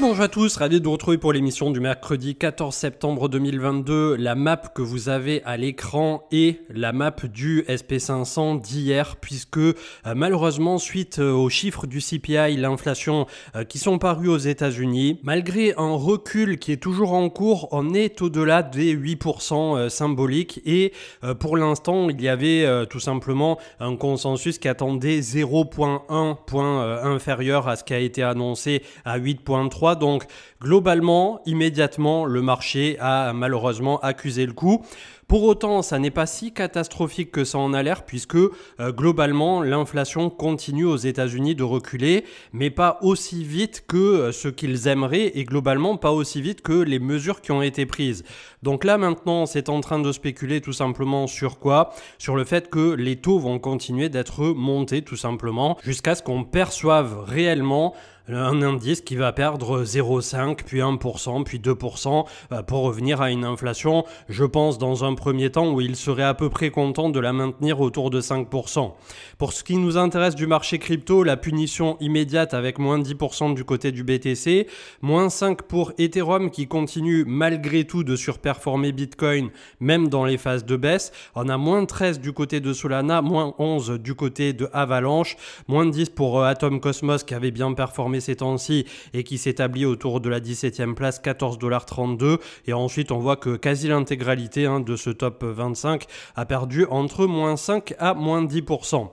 bonjour à tous, ravi de vous retrouver pour l'émission du mercredi 14 septembre 2022. La map que vous avez à l'écran est la map du SP500 d'hier, puisque euh, malheureusement, suite euh, aux chiffres du CPI, l'inflation euh, qui sont parus aux États-Unis, malgré un recul qui est toujours en cours, on est au-delà des 8% symboliques. Et pour l'instant, il y avait tout simplement un consensus qui attendait 0,1 point inférieur à ce qui a été annoncé à 8,3 donc globalement, immédiatement, le marché a malheureusement accusé le coup. Pour autant, ça n'est pas si catastrophique que ça en a l'air puisque euh, globalement, l'inflation continue aux États-Unis de reculer, mais pas aussi vite que euh, ce qu'ils aimeraient et globalement pas aussi vite que les mesures qui ont été prises. Donc là maintenant, c'est en train de spéculer tout simplement sur quoi Sur le fait que les taux vont continuer d'être montés tout simplement jusqu'à ce qu'on perçoive réellement un indice qui va perdre 0,5, puis 1%, puis 2%, euh, pour revenir à une inflation, je pense, dans un premier temps, où il serait à peu près content de la maintenir autour de 5%. Pour ce qui nous intéresse du marché crypto, la punition immédiate avec moins 10% du côté du BTC, moins 5 pour Ethereum qui continue malgré tout de surperformer Bitcoin, même dans les phases de baisse. On a moins 13 du côté de Solana, moins 11 du côté de Avalanche, moins 10 pour euh, Atom Cosmos qui avait bien performé ces temps-ci et qui s'établit autour de la 17e place, 14,32$. Et ensuite, on voit que quasi l'intégralité hein, de ce top 25 a perdu entre moins 5 à moins 10%.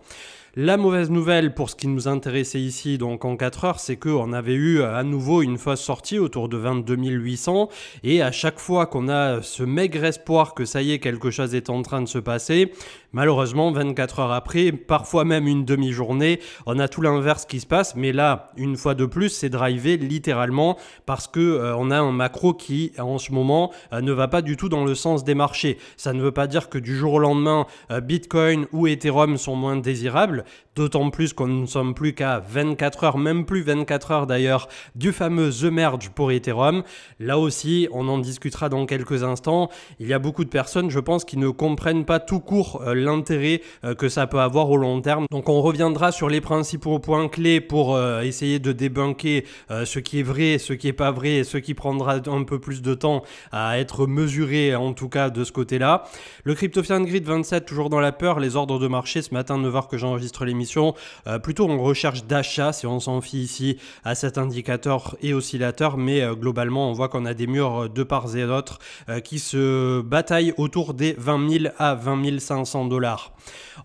La mauvaise nouvelle pour ce qui nous intéressait ici, donc en 4 heures, c'est qu'on avait eu à nouveau une fausse sortie autour de 22 800. Et à chaque fois qu'on a ce maigre espoir que ça y est, quelque chose est en train de se passer, malheureusement, 24 heures après, parfois même une demi-journée, on a tout l'inverse qui se passe. Mais là, une fois de plus, c'est drivé littéralement parce que euh, on a un macro qui, en ce moment, euh, ne va pas du tout dans le sens des marchés. Ça ne veut pas dire que du jour au lendemain, euh, Bitcoin ou Ethereum sont moins désirables d'autant plus qu'on ne sommes plus qu'à 24 heures, même plus 24 heures d'ailleurs, du fameux The Merge pour Ethereum. Là aussi, on en discutera dans quelques instants. Il y a beaucoup de personnes, je pense, qui ne comprennent pas tout court euh, l'intérêt euh, que ça peut avoir au long terme. Donc on reviendra sur les principaux points clés pour euh, essayer de débunker ce qui est vrai, ce qui n'est pas vrai, et ce qui prendra un peu plus de temps à être mesuré, en tout cas de ce côté-là. Le CryptoFian Grid 27, toujours dans la peur, les ordres de marché ce matin 9h que j'enregistre l'émission, euh, plutôt on recherche d'achat, si on s'en fie ici à cet indicateur et oscillateur, mais euh, globalement, on voit qu'on a des murs euh, de part et d'autre qui se bataillent autour des 20 000 à 20 500 dollars.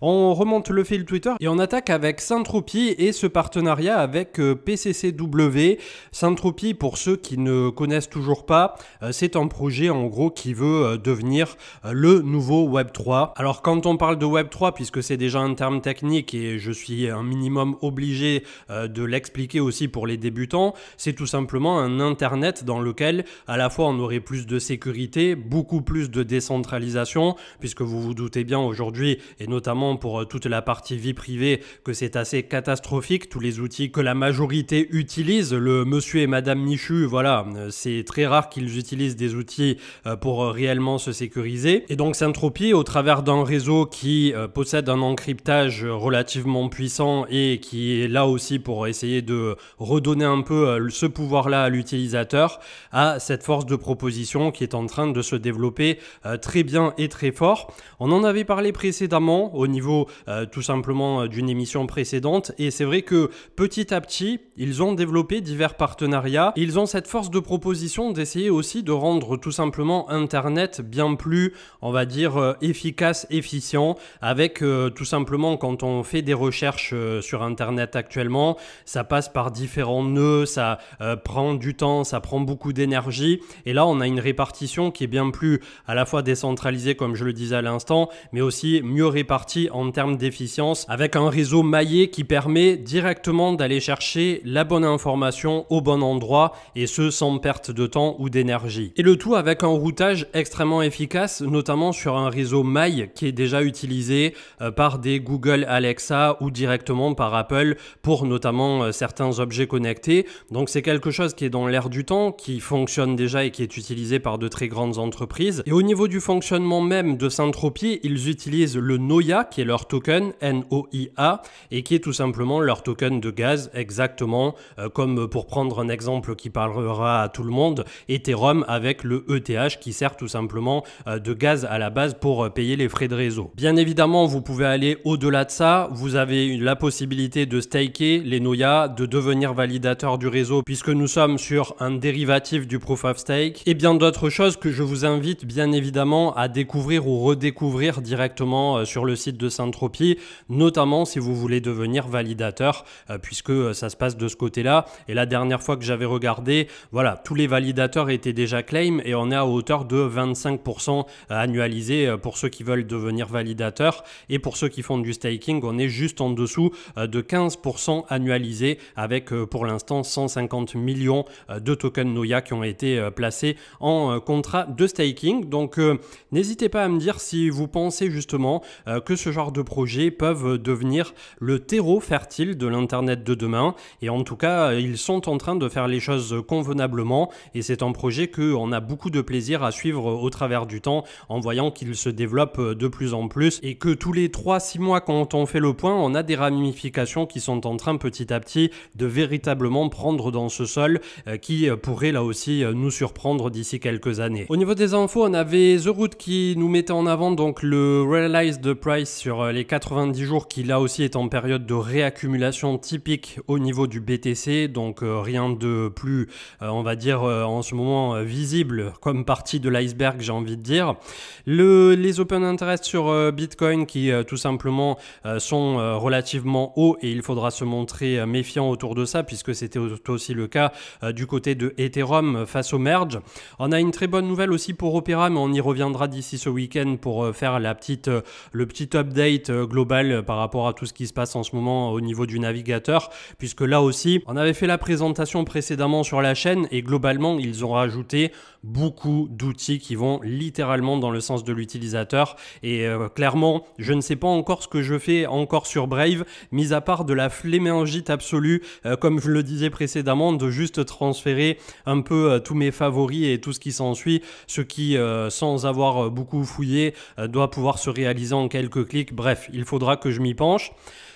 On remonte le fil Twitter et on attaque avec Syntropie et ce partenariat avec PCCW. Syntropie, pour ceux qui ne connaissent toujours pas, c'est un projet en gros qui veut devenir le nouveau Web3. Alors quand on parle de Web3, puisque c'est déjà un terme technique et je suis un minimum obligé euh, de l'expliquer aussi pour les débutants, c'est tout simplement un Internet dans lequel à la fois on aurait plus de sécurité, beaucoup plus de décentralisation, puisque vous vous doutez bien aujourd'hui, et notamment pour euh, toute la partie vie privée, que c'est assez catastrophique, tous les outils que la majorité utilise, le monsieur et madame Michu, voilà, euh, c'est très rare qu'ils utilisent des outils pour réellement se sécuriser. Et donc Syntropie, au travers d'un réseau qui possède un encryptage relativement puissant et qui est là aussi pour essayer de redonner un peu euh, ce pouvoir-là à l'utilisateur, à cette force de proposition qui est en train de se développer euh, très bien et très fort. On en avait parlé précédemment au niveau euh, tout simplement d'une émission précédente et c'est vrai que petit à petit, ils ont développé divers partenariats, ils ont cette force de proposition d'essayer aussi de rendre tout simplement Internet bien plus, on va dire, efficace, efficient, avec tout simplement quand on fait des recherches euh, sur Internet actuellement, ça passe par différents nœuds, ça euh, prend du temps, ça prend beaucoup d'énergie. Et là, on a une répartition qui est bien plus à la fois décentralisée, comme je le disais à l'instant, mais aussi mieux répartie en termes d'efficience, avec un réseau maillé qui permet directement d'aller chercher la bonne information au bon endroit, et ce sans perte de temps ou d'énergie. Et le tout avec un routage extrêmement efficace, notamment sur un réseau maille qui est déjà utilisé euh, par des Google Alex ça ou directement par Apple pour notamment euh, certains objets connectés. Donc c'est quelque chose qui est dans l'air du temps, qui fonctionne déjà et qui est utilisé par de très grandes entreprises. Et au niveau du fonctionnement même de Syntropy ils utilisent le NOIA qui est leur token NOIA et qui est tout simplement leur token de gaz exactement euh, comme euh, pour prendre un exemple qui parlera à tout le monde, Ethereum avec le ETH qui sert tout simplement de gaz à la base pour payer les frais de réseau. Bien évidemment, vous pouvez aller au-delà de ça, vous avez la possibilité de staker les Noya, de devenir validateur du réseau puisque nous sommes sur un dérivatif du Proof of Stake et bien d'autres choses que je vous invite bien évidemment à découvrir ou redécouvrir directement euh, sur le site de Syntropie, notamment si vous voulez devenir validateur euh, puisque euh, ça se passe de ce côté-là. Et la dernière fois que j'avais regardé, voilà, tous les validateurs étaient déjà claim et on est à hauteur de 25% annualisé pour ceux qui veulent devenir validateur et pour ceux qui font du staking, on est juste en dessous euh, de 15% annualisé avec euh, pour l'instant 150 millions euh, de tokens Noya qui ont été placés en contrat de staking. Donc n'hésitez pas à me dire si vous pensez justement que ce genre de projets peuvent devenir le terreau fertile de l'Internet de demain. Et en tout cas, ils sont en train de faire les choses convenablement et c'est un projet qu'on a beaucoup de plaisir à suivre au travers du temps en voyant qu'il se développe de plus en plus et que tous les 3-6 mois quand on fait le point, on a des ramifications qui sont en train petit à petit de véritablement prendre dans ce sol euh, qui euh, pourrait là aussi euh, nous surprendre d'ici quelques années. Au niveau des infos, on avait The Root qui nous mettait en avant donc le realized price sur les 90 jours qui là aussi est en période de réaccumulation typique au niveau du BTC, donc rien de plus, on va dire, en ce moment visible comme partie de l'iceberg, j'ai envie de dire. Le, les open interest sur Bitcoin qui tout simplement sont euh, relativement haut et il faudra se montrer euh, méfiant autour de ça puisque c'était aussi le cas euh, du côté de Ethereum face au merge. On a une très bonne nouvelle aussi pour Opera mais on y reviendra d'ici ce week-end pour faire la petite, le petit update global par rapport à tout ce qui se passe en ce moment au niveau du navigateur puisque là aussi on avait fait la présentation précédemment sur la chaîne et globalement ils ont rajouté beaucoup d'outils qui vont littéralement dans le sens de l'utilisateur et clairement je ne sais pas encore ce que je fais en sur Brave, mis à part de la fléméangite absolue, euh, comme je le disais précédemment, de juste transférer un peu euh, tous mes favoris et tout ce qui s'ensuit, ce qui, euh, sans avoir beaucoup fouillé, doit pouvoir se réaliser en quelques clics. Bref, il faudra que je m'y penche.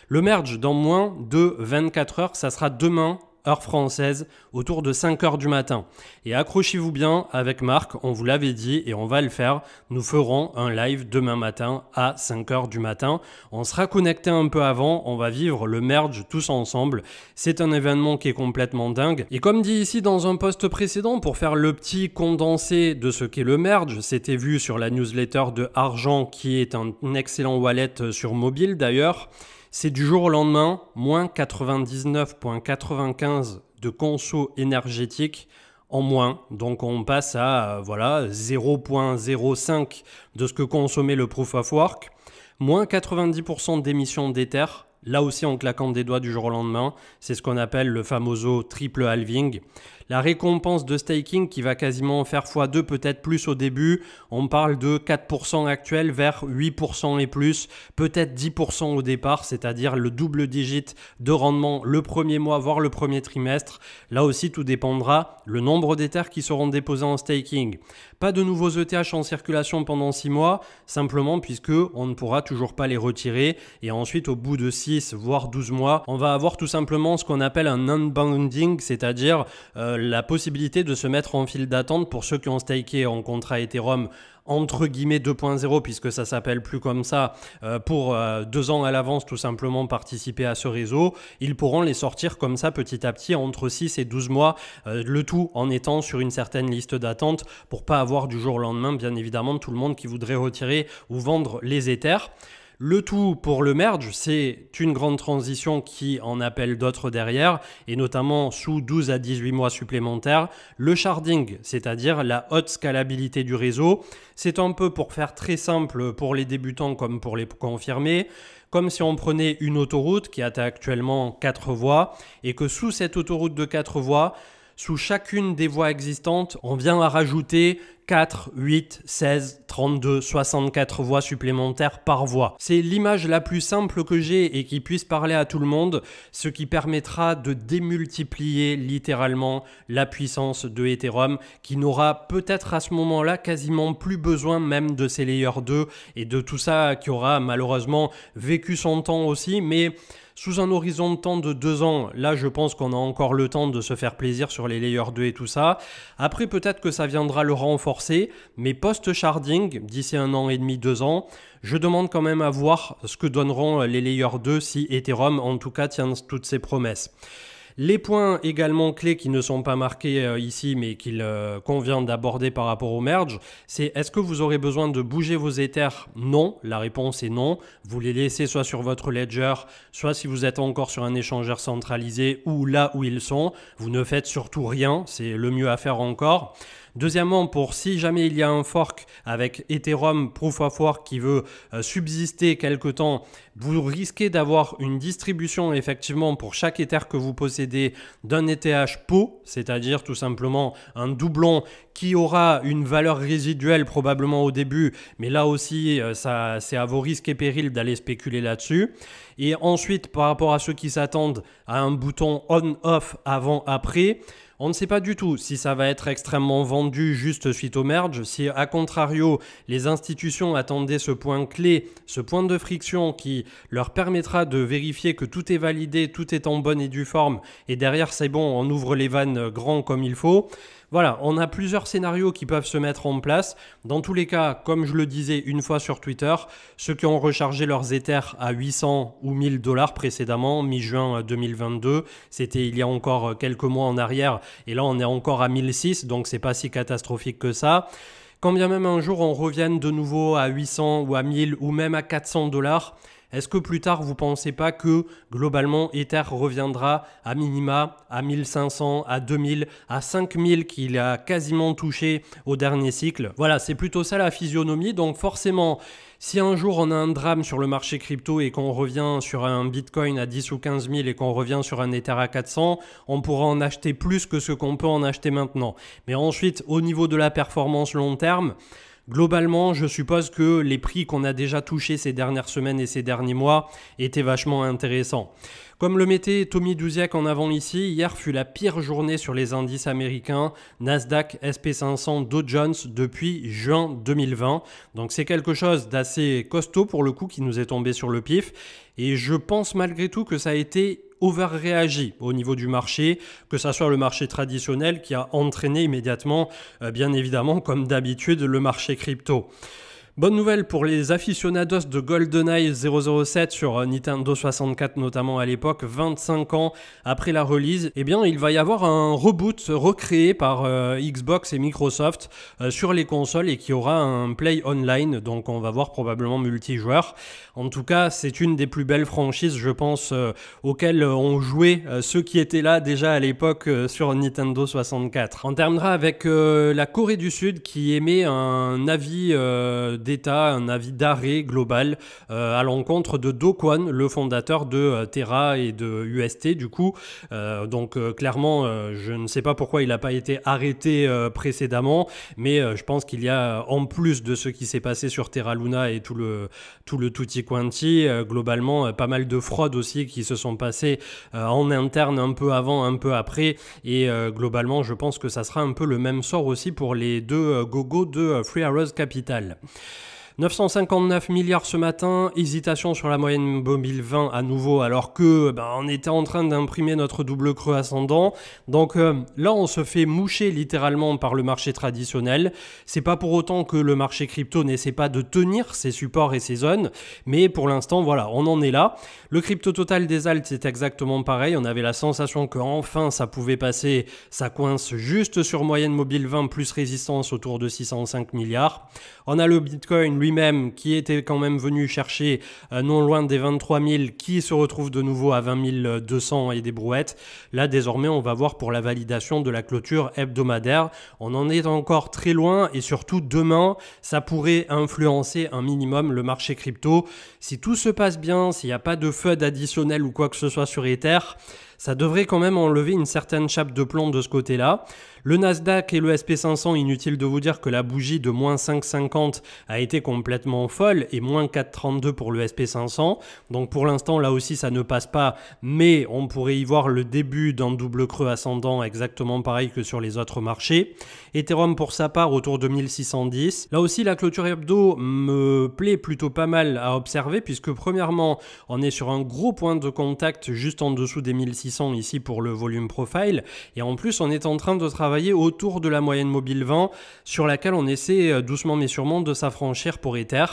Le merge dans moins de 24 heures, ça sera demain heure française, autour de 5 heures du matin. Et accrochez-vous bien avec Marc, on vous l'avait dit et on va le faire. Nous ferons un live demain matin à 5 heures du matin. On sera connecté un peu avant, on va vivre le merge tous ensemble. C'est un événement qui est complètement dingue. Et comme dit ici dans un post précédent, pour faire le petit condensé de ce qu'est le merge, c'était vu sur la newsletter de Argent qui est un excellent wallet sur mobile d'ailleurs c'est du jour au lendemain, moins 99,95 de conso énergétique en moins. Donc on passe à euh, voilà 0.05 de ce que consommait le proof of work, moins 90% d'émissions d'éther, Là aussi en claquant des doigts du jour au lendemain, c'est ce qu'on appelle le famoso triple halving. La récompense de staking qui va quasiment faire x2, peut-être plus au début. On parle de 4% actuel vers 8% et plus, peut-être 10% au départ, c'est-à-dire le double digit de rendement le premier mois, voire le premier trimestre. Là aussi, tout dépendra le nombre terres qui seront déposés en staking. Pas de nouveaux ETH en circulation pendant 6 mois, simplement puisque on ne pourra toujours pas les retirer. Et ensuite, au bout de 6 voire 12 mois, on va avoir tout simplement ce qu'on appelle un unbounding, c'est-à-dire euh, la possibilité de se mettre en file d'attente pour ceux qui ont staké en contrat Ethereum entre guillemets 2.0 puisque ça s'appelle plus comme ça euh, pour euh, deux ans à l'avance tout simplement participer à ce réseau ils pourront les sortir comme ça petit à petit entre 6 et 12 mois euh, le tout en étant sur une certaine liste d'attente pour pas avoir du jour au lendemain bien évidemment tout le monde qui voudrait retirer ou vendre les éthers le tout pour le merge, c'est une grande transition qui en appelle d'autres derrière, et notamment sous 12 à 18 mois supplémentaires. Le sharding, c'est-à-dire la haute scalabilité du réseau, c'est un peu pour faire très simple pour les débutants comme pour les confirmés, comme si on prenait une autoroute qui a actuellement 4 voies, et que sous cette autoroute de 4 voies, sous chacune des voies existantes, on vient à rajouter 4, 8, 16, 32, 64 voix supplémentaires par voie. C'est l'image la plus simple que j'ai et qui puisse parler à tout le monde, ce qui permettra de démultiplier littéralement la puissance de Ethereum, qui n'aura peut-être à ce moment-là quasiment plus besoin même de ses layers 2 et de tout ça qui aura malheureusement vécu son temps aussi, mais... Sous un horizon de temps de deux ans, là je pense qu'on a encore le temps de se faire plaisir sur les layers 2 et tout ça. Après peut-être que ça viendra le renforcer, mais post-sharding, d'ici un an et demi, deux ans, je demande quand même à voir ce que donneront les layers 2 si Ethereum en tout cas tient toutes ses promesses. Les points également clés qui ne sont pas marqués euh, ici, mais qu'il euh, convient d'aborder par rapport au merge, c'est est-ce que vous aurez besoin de bouger vos éthers Non, la réponse est non. Vous les laissez soit sur votre ledger, soit si vous êtes encore sur un échangeur centralisé ou là où ils sont. Vous ne faites surtout rien, c'est le mieux à faire encore. Deuxièmement, pour si jamais il y a un fork avec Ethereum Proof of Work qui veut euh, subsister quelque temps, vous risquez d'avoir une distribution effectivement pour chaque Ether que vous possédez d'un ETH pot, c'est-à-dire tout simplement un doublon qui aura une valeur résiduelle probablement au début, mais là aussi euh, c'est à vos risques et périls d'aller spéculer là-dessus. Et ensuite, par rapport à ceux qui s'attendent à un bouton on-off avant-après, on ne sait pas du tout si ça va être extrêmement vendu juste suite au merge, si à contrario les institutions attendaient ce point clé, ce point de friction qui leur permettra de vérifier que tout est validé, tout est en bonne et due forme, et derrière c'est bon, on ouvre les vannes grands comme il faut. Voilà, on a plusieurs scénarios qui peuvent se mettre en place. Dans tous les cas, comme je le disais une fois sur Twitter, ceux qui ont rechargé leurs Ethers à 800 ou 1000 dollars précédemment, mi-juin 2022, euh, c'était il y a encore euh, quelques mois en arrière, et là on est encore à 1006, donc c'est pas si catastrophique que ça quand bien même un jour on revienne de nouveau à 800 ou à 1000 ou même à 400 dollars, est-ce que plus tard, vous pensez pas que globalement, Ether reviendra à minima à 1500, à 2000, à 5000 qu'il a quasiment touché au dernier cycle Voilà, c'est plutôt ça la physionomie. Donc forcément, si un jour on a un drame sur le marché crypto et qu'on revient sur un Bitcoin à 10 ou 15 000 et qu'on revient sur un Ether à 400, on pourra en acheter plus que ce qu'on peut en acheter maintenant. Mais ensuite, au niveau de la performance long terme, Globalement, je suppose que les prix qu'on a déjà touchés ces dernières semaines et ces derniers mois étaient vachement intéressants. Comme le mettait Tommy Douziak en avant ici, hier fut la pire journée sur les indices américains, Nasdaq, SP500, Dow Jones depuis juin 2020. Donc c'est quelque chose d'assez costaud pour le coup qui nous est tombé sur le pif. Et je pense malgré tout que ça a été overréagi au niveau du marché, que ce soit le marché traditionnel qui a entraîné immédiatement, euh, bien évidemment, comme d'habitude, le marché crypto. Bonne nouvelle pour les aficionados de GoldenEye 007 sur euh, Nintendo 64 notamment à l'époque, 25 ans après la release, et eh bien il va y avoir un reboot recréé par euh, Xbox et Microsoft euh, sur les consoles et qui aura un play online, donc on va voir probablement multijoueur. En tout cas, c'est une des plus belles franchises, je pense, auxquelles ont joué ceux qui étaient là déjà à l'époque sur Nintendo 64. On terminera avec la Corée du Sud qui émet un avis d'État, un avis d'arrêt global euh, à l'encontre de Do Kwon, le fondateur de euh, Terra et de UST, du coup. Euh, donc clairement, je ne sais pas pourquoi il n'a pas été arrêté précédemment, mais je pense qu'il y a, en plus de ce qui s'est passé sur Terra Luna et tout le, tout le tutti quanti, globalement, pas mal de fraudes aussi qui se sont passées en interne un peu avant, un peu après. Et globalement, je pense que ça sera un peu le même sort aussi pour les deux gogo de Free Arrows Capital. 959 milliards ce matin, hésitation sur la moyenne mobile 20 à nouveau alors que ben, on était en train d'imprimer notre double creux ascendant. Donc euh, là on se fait moucher littéralement par le marché traditionnel. C'est pas pour autant que le marché crypto n'essaie pas de tenir ses supports et ses zones, mais pour l'instant voilà, on en est là. Le crypto total des alt c'est exactement pareil, on avait la sensation que enfin ça pouvait passer, ça coince juste sur moyenne mobile 20 plus résistance autour de 605 milliards. On a le Bitcoin lui même qui était quand même venu chercher euh, non loin des 23 000, qui se retrouve de nouveau à 20 200 et des brouettes. Là, désormais, on va voir pour la validation de la clôture hebdomadaire. On en est encore très loin et surtout demain, ça pourrait influencer un minimum le marché crypto. Si tout se passe bien, s'il n'y a pas de FUD additionnel ou quoi que ce soit sur Ether, ça devrait quand même enlever une certaine chape de plomb de ce côté-là. Le Nasdaq et le SP500, inutile de vous dire que la bougie de moins 5,50 a été complètement folle et moins 4,32 pour le SP500. Donc pour l'instant, là aussi, ça ne passe pas, mais on pourrait y voir le début d'un double creux ascendant exactement pareil que sur les autres marchés. Ethereum pour sa part autour de 1610. Là aussi, la clôture hebdo me plaît plutôt pas mal à observer puisque premièrement, on est sur un gros point de contact juste en dessous des 1600 sont ici pour le volume profile. Et en plus, on est en train de travailler autour de la moyenne mobile 20 sur laquelle on essaie euh, doucement mais sûrement de s'affranchir pour Ether.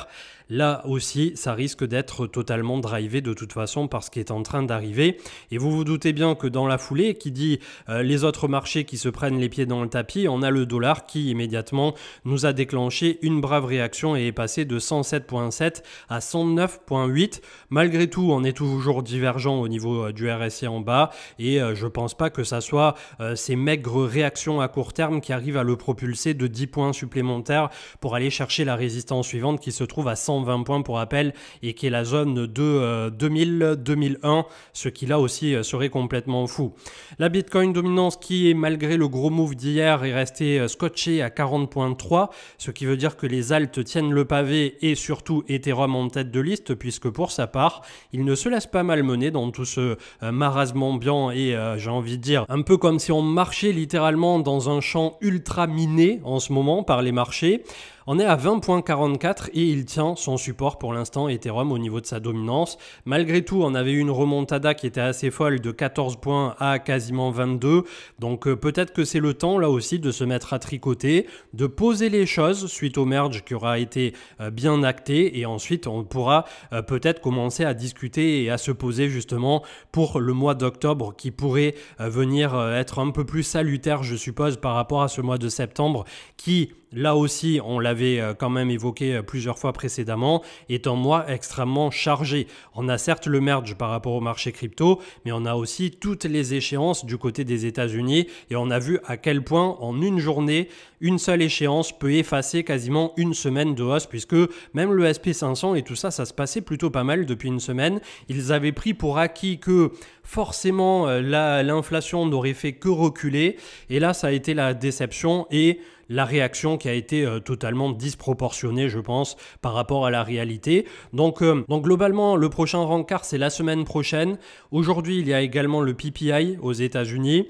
Là aussi, ça risque d'être totalement drivé de toute façon par ce qui est en train d'arriver. Et vous vous doutez bien que dans la foulée, qui dit euh, les autres marchés qui se prennent les pieds dans le tapis, on a le dollar qui immédiatement nous a déclenché une brave réaction et est passé de 107.7 à 109.8. Malgré tout, on est toujours divergent au niveau euh, du RSI en bas et euh, je pense pas que ça soit ces maigres réactions à court terme qui arrivent à le propulser de 10 points supplémentaires pour aller chercher la résistance suivante qui se trouve à 100 120 points pour rappel, et qui est la zone de 2000-2001, euh, ce qui là aussi euh, serait complètement fou. La Bitcoin dominance qui malgré le gros move d'hier est restée euh, scotchée à 40.3, ce qui veut dire que les altes tiennent le pavé et surtout Ethereum en tête de liste, puisque pour sa part, il ne se laisse pas malmener dans tout ce marasme ambiant et j'ai envie de dire un peu comme si on marchait littéralement dans un champ ultra miné en ce moment par les marchés. On est à 20.44 et il tient son support pour l'instant Ethereum au niveau de sa dominance. Malgré tout, on avait eu une remontada qui était assez folle de 14 points à quasiment 22. Donc euh, peut-être que c'est le temps là aussi de se mettre à tricoter, de poser les choses suite au merge qui aura été euh, bien acté et ensuite on pourra euh, peut-être commencer à discuter et à se poser justement pour le mois d'octobre qui pourrait venir être un peu plus salutaire je suppose par rapport à ce mois de septembre qui Là aussi, on l'avait euh, quand même évoqué euh, plusieurs fois précédemment, Étant moi extrêmement chargé. On a certes le merge par rapport au marché crypto, mais on a aussi toutes les échéances du côté des États-Unis et on a vu à quel point en une journée, une seule échéance peut effacer quasiment une semaine de hausse puisque même le SP500 et tout ça, ça se passait plutôt pas mal depuis une semaine. Ils avaient pris pour acquis que forcément euh, l'inflation n'aurait fait que reculer et là, ça a été la déception et la réaction qui a été euh, totalement disproportionnée, je pense, par rapport à la réalité. Donc, euh, donc globalement, le prochain rencard, c'est la semaine prochaine. Aujourd'hui, il y a également le PPI aux États-Unis.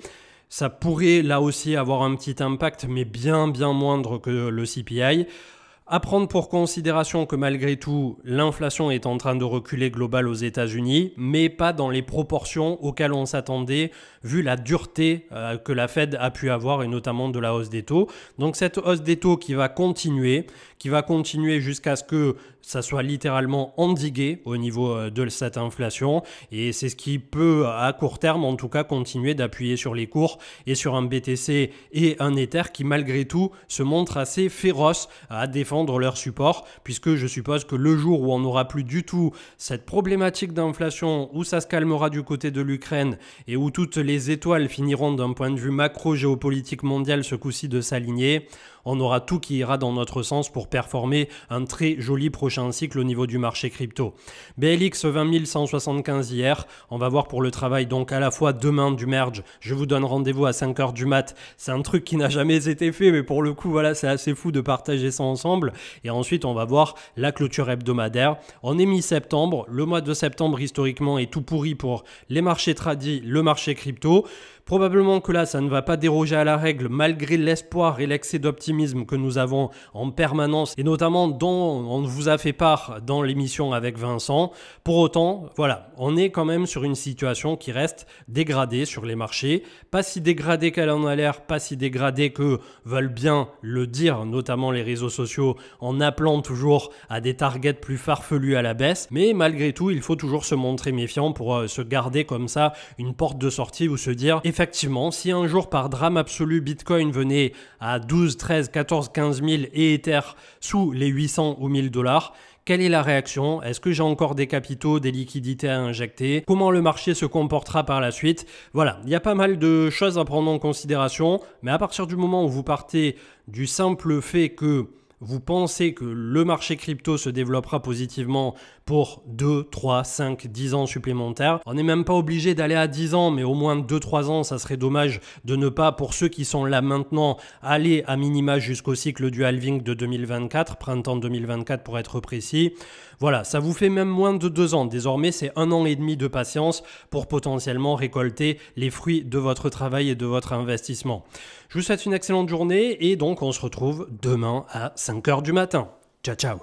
Ça pourrait là aussi avoir un petit impact, mais bien bien moindre que le CPI à prendre pour considération que malgré tout, l'inflation est en train de reculer globale aux États-Unis, mais pas dans les proportions auxquelles on s'attendait, vu la dureté euh, que la Fed a pu avoir, et notamment de la hausse des taux. Donc cette hausse des taux qui va continuer, qui va continuer jusqu'à ce que ça soit littéralement endigué au niveau euh, de cette inflation. Et c'est ce qui peut, à court terme en tout cas, continuer d'appuyer sur les cours et sur un BTC et un Ether qui, malgré tout, se montrent assez féroces à défendre leur support, puisque je suppose que le jour où on n'aura plus du tout cette problématique d'inflation, où ça se calmera du côté de l'Ukraine et où toutes les étoiles finiront d'un point de vue macro géopolitique mondial ce coup-ci de s'aligner, on aura tout qui ira dans notre sens pour performer un très joli prochain cycle au niveau du marché crypto. BLX 20175 hier, on va voir pour le travail donc à la fois demain du merge, je vous donne rendez-vous à 5h du mat, c'est un truc qui n'a jamais été fait mais pour le coup voilà c'est assez fou de partager ça ensemble et ensuite on va voir la clôture hebdomadaire. On est mi-septembre, le mois de septembre historiquement est tout pourri pour les marchés tradis, le marché crypto. Probablement que là, ça ne va pas déroger à la règle malgré l'espoir et l'excès d'optimisme que nous avons en permanence et notamment dont on vous a fait part dans l'émission avec Vincent. Pour autant, voilà, on est quand même sur une situation qui reste dégradée sur les marchés. Pas si dégradée qu'elle en a l'air, pas si dégradée que veulent bien le dire, notamment les réseaux sociaux, en appelant toujours à des targets plus farfelus à la baisse. Mais malgré tout, il faut toujours se montrer méfiant pour euh, se garder comme ça une porte de sortie ou se dire effectivement, si un jour par drame absolu, Bitcoin venait à 12, 13, 14, 15 000 et Ether sous les 800 ou 1000 dollars, quelle est la réaction Est-ce que j'ai encore des capitaux, des liquidités à injecter Comment le marché se comportera par la suite Voilà, il y a pas mal de choses à prendre en considération, mais à partir du moment où vous partez du simple fait que vous pensez que le marché crypto se développera positivement pour 2, 3, 5, 10 ans supplémentaires. On n'est même pas obligé d'aller à 10 ans, mais au moins 2-3 ans, ça serait dommage de ne pas, pour ceux qui sont là maintenant, aller à minima jusqu'au cycle du halving de 2024, printemps 2024 pour être précis. Voilà, ça vous fait même moins de 2 ans. Désormais, c'est un an et demi de patience pour potentiellement récolter les fruits de votre travail et de votre investissement. Je vous souhaite une excellente journée et donc on se retrouve demain à 5h du matin. Ciao ciao